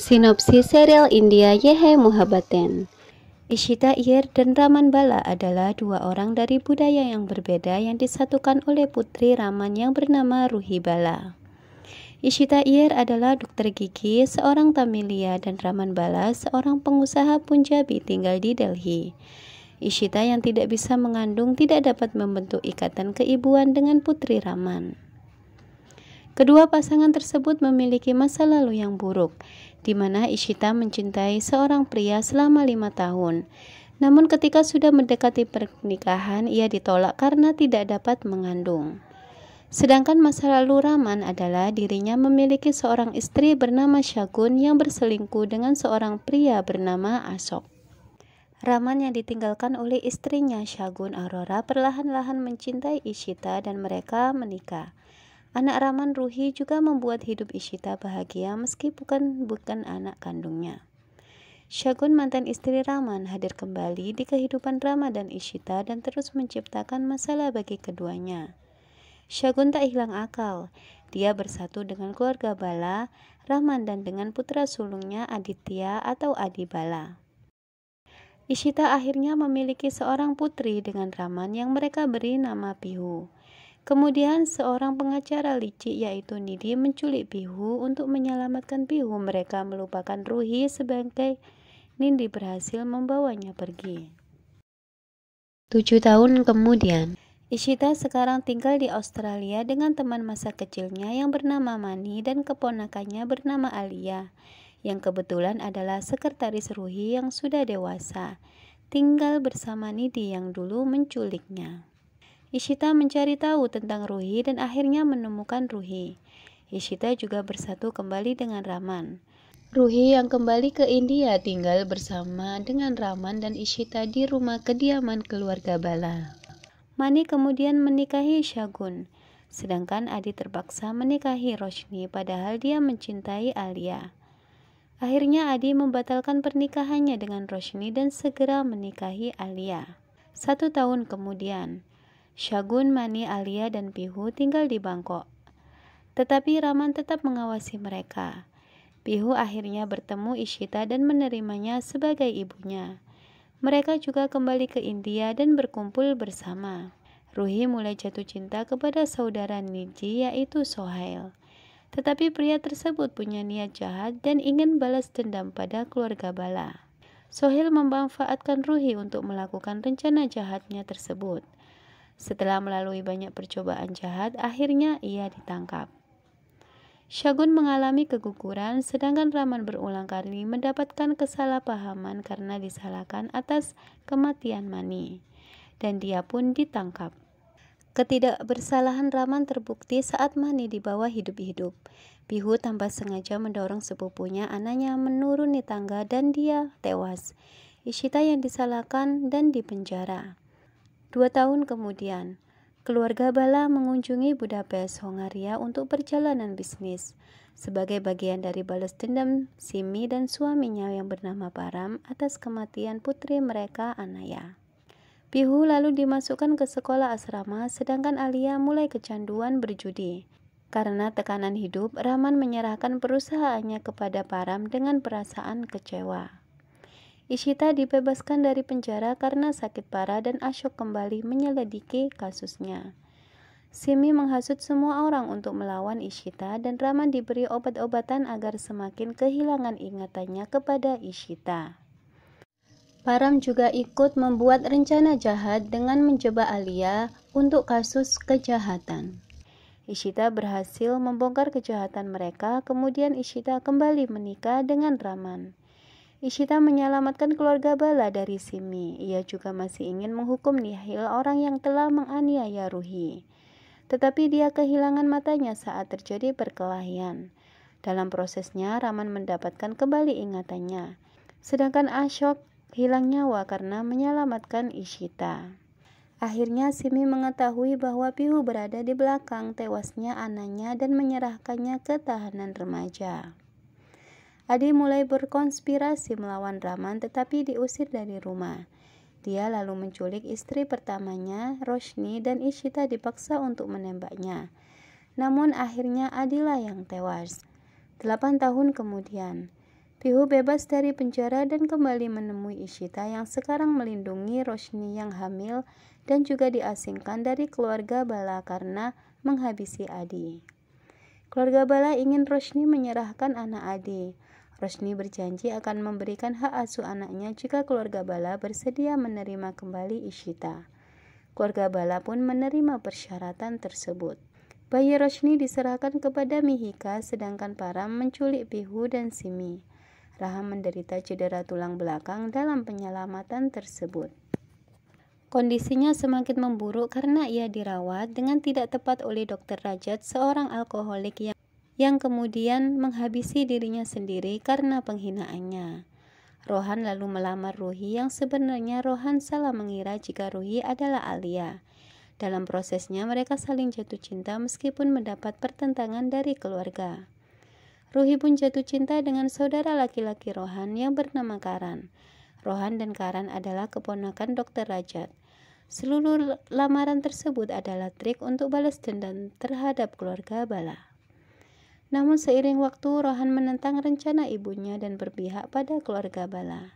Sinopsis serial India Yehe Muhabbaten Ishita Iyer dan Raman Bala adalah dua orang dari budaya yang berbeda yang disatukan oleh putri Raman yang bernama Ruhi Bala. Ishita Iyer adalah dokter gigi, seorang Tamilia, dan Raman Bala, seorang pengusaha Punjabi tinggal di Delhi. Ishita yang tidak bisa mengandung tidak dapat membentuk ikatan keibuan dengan putri Raman. Kedua pasangan tersebut memiliki masa lalu yang buruk, di mana Ishita mencintai seorang pria selama lima tahun. Namun ketika sudah mendekati pernikahan, ia ditolak karena tidak dapat mengandung. Sedangkan masa lalu Raman adalah dirinya memiliki seorang istri bernama Shagun yang berselingkuh dengan seorang pria bernama Asok. Raman yang ditinggalkan oleh istrinya Shagun Aurora perlahan-lahan mencintai Ishita dan mereka menikah. Anak Raman Ruhi juga membuat hidup Ishita bahagia meski bukan bukan anak kandungnya. Shagun mantan istri Raman hadir kembali di kehidupan Rama dan Ishita dan terus menciptakan masalah bagi keduanya. Shagun tak hilang akal. Dia bersatu dengan keluarga Bala, Raman dan dengan putra sulungnya Aditya atau Adi Bala. Ishita akhirnya memiliki seorang putri dengan Raman yang mereka beri nama Pihu. Kemudian seorang pengacara licik yaitu Nidi menculik Bihu untuk menyelamatkan Bihu. Mereka melupakan Ruhi sebagai Nindi berhasil membawanya pergi. Tujuh tahun kemudian, Ishita sekarang tinggal di Australia dengan teman masa kecilnya yang bernama Mani dan keponakannya bernama Alia, yang kebetulan adalah sekretaris Ruhi yang sudah dewasa, tinggal bersama Nidi yang dulu menculiknya. Ishita mencari tahu tentang Ruhi dan akhirnya menemukan Ruhi. Ishita juga bersatu kembali dengan Raman. Ruhi yang kembali ke India tinggal bersama dengan Raman dan Ishita di rumah kediaman keluarga Bala. Mani kemudian menikahi Shagun, sedangkan Adi terpaksa menikahi Roshni padahal dia mencintai Alia. Akhirnya Adi membatalkan pernikahannya dengan Roshni dan segera menikahi Alia. Satu tahun kemudian, Shagun, Mani, Alia, dan Pihu tinggal di Bangkok. Tetapi Raman tetap mengawasi mereka. Pihu akhirnya bertemu Ishita dan menerimanya sebagai ibunya. Mereka juga kembali ke India dan berkumpul bersama. Ruhi mulai jatuh cinta kepada saudara Niji yaitu Sohail. Tetapi pria tersebut punya niat jahat dan ingin balas dendam pada keluarga Bala. Sohail memanfaatkan Ruhi untuk melakukan rencana jahatnya tersebut. Setelah melalui banyak percobaan jahat, akhirnya ia ditangkap. Shagun mengalami keguguran, sedangkan Raman berulang kali mendapatkan kesalahpahaman karena disalahkan atas kematian Mani, dan dia pun ditangkap. Ketidakbersalahan Raman terbukti saat Mani dibawa hidup-hidup. Bihu tanpa sengaja mendorong sepupunya anaknya menuruni tangga dan dia tewas. Ishita yang disalahkan dan dipenjara. Dua tahun kemudian, keluarga Bala mengunjungi Budapest, Hongaria untuk perjalanan bisnis. Sebagai bagian dari balas dendam Simi dan suaminya yang bernama Param atas kematian putri mereka Anaya. Pihu lalu dimasukkan ke sekolah asrama sedangkan Alia mulai kecanduan berjudi. Karena tekanan hidup, Rahman menyerahkan perusahaannya kepada Param dengan perasaan kecewa. Ishita dibebaskan dari penjara karena sakit parah dan Ashok kembali menyelidiki kasusnya. Simi menghasut semua orang untuk melawan Ishita dan Raman diberi obat-obatan agar semakin kehilangan ingatannya kepada Ishita. Param juga ikut membuat rencana jahat dengan menjebak Alia untuk kasus kejahatan. Ishita berhasil membongkar kejahatan mereka, kemudian Ishita kembali menikah dengan Raman. Ishita menyelamatkan keluarga Bala dari Simi. Ia juga masih ingin menghukum Nihil orang yang telah menganiaya Ruhi. Tetapi dia kehilangan matanya saat terjadi perkelahian. Dalam prosesnya, Raman mendapatkan kembali ingatannya. Sedangkan Ashok hilang nyawa karena menyelamatkan Ishita. Akhirnya Simi mengetahui bahwa Piu berada di belakang tewasnya anaknya dan menyerahkannya ke tahanan remaja. Adi mulai berkonspirasi melawan Raman tetapi diusir dari rumah. Dia lalu menculik istri pertamanya, Roshni, dan Ishita dipaksa untuk menembaknya. Namun akhirnya lah yang tewas. Delapan tahun kemudian, Pihu bebas dari penjara dan kembali menemui Ishita yang sekarang melindungi Roshni yang hamil dan juga diasingkan dari keluarga Bala karena menghabisi Adi. Keluarga Bala ingin Roshni menyerahkan anak Adi, Rosni berjanji akan memberikan hak asuh anaknya jika keluarga Bala bersedia menerima kembali Ishita. Keluarga Bala pun menerima persyaratan tersebut. Bayi Rosni diserahkan kepada Mihika sedangkan Param menculik Pihu dan Simi. Raham menderita cedera tulang belakang dalam penyelamatan tersebut. Kondisinya semakin memburuk karena ia dirawat dengan tidak tepat oleh dokter Rajat, seorang alkoholik yang yang kemudian menghabisi dirinya sendiri karena penghinaannya. Rohan lalu melamar Ruhi yang sebenarnya Rohan salah mengira jika Ruhi adalah Alia. Dalam prosesnya mereka saling jatuh cinta meskipun mendapat pertentangan dari keluarga. Ruhi pun jatuh cinta dengan saudara laki-laki Rohan yang bernama Karan. Rohan dan Karan adalah keponakan dokter Rajat. Seluruh lamaran tersebut adalah trik untuk balas dendam terhadap keluarga Bala. Namun seiring waktu, Rohan menentang rencana ibunya dan berpihak pada keluarga Bala.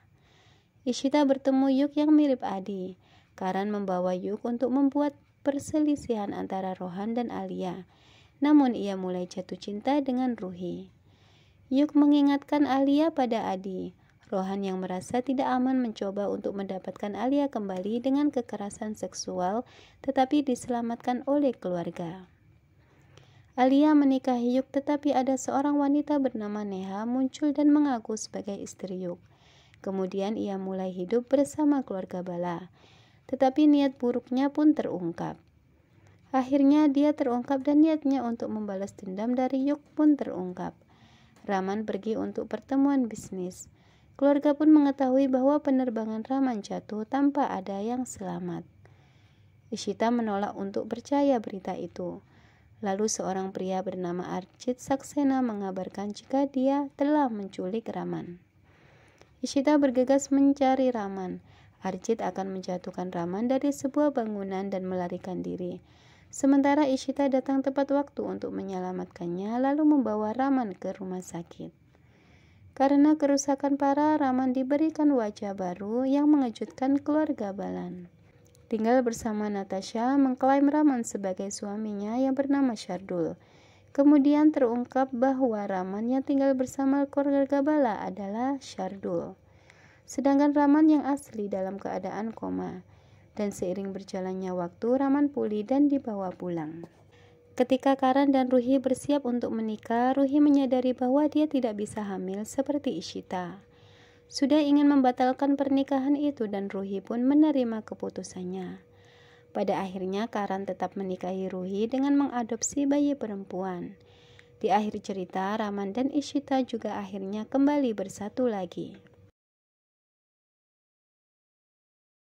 Ishita bertemu Yuk yang mirip Adi. Karan membawa Yuk untuk membuat perselisihan antara Rohan dan Alia. Namun ia mulai jatuh cinta dengan Ruhi. Yuk mengingatkan Alia pada Adi. Rohan yang merasa tidak aman mencoba untuk mendapatkan Alia kembali dengan kekerasan seksual, tetapi diselamatkan oleh keluarga. Alia menikahi Yuk tetapi ada seorang wanita bernama Neha muncul dan mengaku sebagai istri Yuk. Kemudian ia mulai hidup bersama keluarga Bala. Tetapi niat buruknya pun terungkap. Akhirnya dia terungkap dan niatnya untuk membalas dendam dari Yuk pun terungkap. Raman pergi untuk pertemuan bisnis. Keluarga pun mengetahui bahwa penerbangan Raman jatuh tanpa ada yang selamat. Ishita menolak untuk percaya berita itu. Lalu seorang pria bernama Arjit Saksena mengabarkan jika dia telah menculik Raman. Ishita bergegas mencari Raman. Arjit akan menjatuhkan Raman dari sebuah bangunan dan melarikan diri. Sementara Ishita datang tepat waktu untuk menyelamatkannya lalu membawa Raman ke rumah sakit. Karena kerusakan parah, Raman diberikan wajah baru yang mengejutkan keluarga Balan tinggal bersama Natasha mengklaim Raman sebagai suaminya yang bernama Shardul. Kemudian terungkap bahwa Raman yang tinggal bersama keluarga Gabala adalah Shardul. Sedangkan Raman yang asli dalam keadaan koma. Dan seiring berjalannya waktu, Raman pulih dan dibawa pulang. Ketika Karan dan Ruhi bersiap untuk menikah, Ruhi menyadari bahwa dia tidak bisa hamil seperti Ishita sudah ingin membatalkan pernikahan itu dan Ruhi pun menerima keputusannya. Pada akhirnya Karan tetap menikahi Ruhi dengan mengadopsi bayi perempuan. Di akhir cerita, Raman dan Ishita juga akhirnya kembali bersatu lagi.